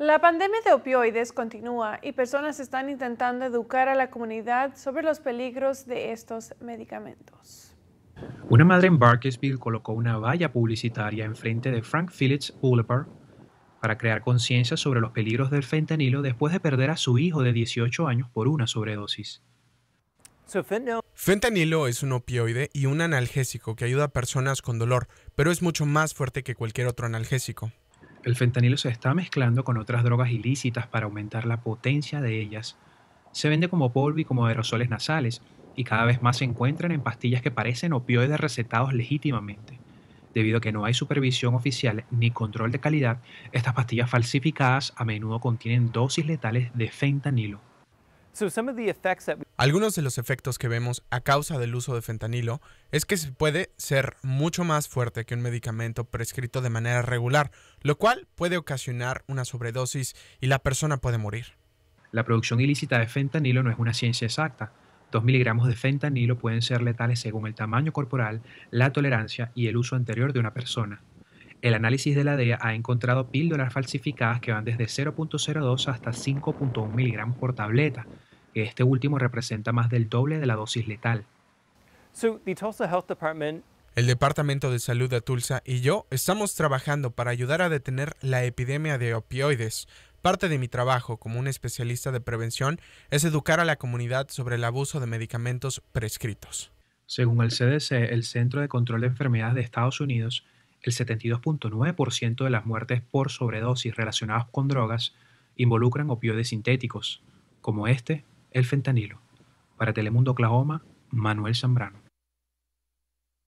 La pandemia de opioides continúa y personas están intentando educar a la comunidad sobre los peligros de estos medicamentos. Una madre en Barkesville colocó una valla publicitaria enfrente de Frank Phillips Boulevard para crear conciencia sobre los peligros del fentanilo después de perder a su hijo de 18 años por una sobredosis. Fentanilo es un opioide y un analgésico que ayuda a personas con dolor, pero es mucho más fuerte que cualquier otro analgésico el fentanilo se está mezclando con otras drogas ilícitas para aumentar la potencia de ellas. Se vende como polvo y como aerosoles nasales, y cada vez más se encuentran en pastillas que parecen opioides recetados legítimamente. Debido a que no hay supervisión oficial ni control de calidad, estas pastillas falsificadas a menudo contienen dosis letales de fentanilo. Algunos de los efectos que vemos a causa del uso de fentanilo es que se puede ser mucho más fuerte que un medicamento prescrito de manera regular, lo cual puede ocasionar una sobredosis y la persona puede morir. La producción ilícita de fentanilo no es una ciencia exacta. 2 miligramos de fentanilo pueden ser letales según el tamaño corporal, la tolerancia y el uso anterior de una persona. El análisis de la DEA ha encontrado píldoras falsificadas que van desde 0.02 hasta 5.1 miligramos por tableta, que Este último representa más del doble de la dosis letal. El Departamento de Salud de Tulsa y yo estamos trabajando para ayudar a detener la epidemia de opioides. Parte de mi trabajo como un especialista de prevención es educar a la comunidad sobre el abuso de medicamentos prescritos. Según el CDC, el Centro de Control de Enfermedades de Estados Unidos, el 72.9% de las muertes por sobredosis relacionadas con drogas involucran opioides sintéticos, como este el fentanilo. Para Telemundo Oklahoma, Manuel Zambrano.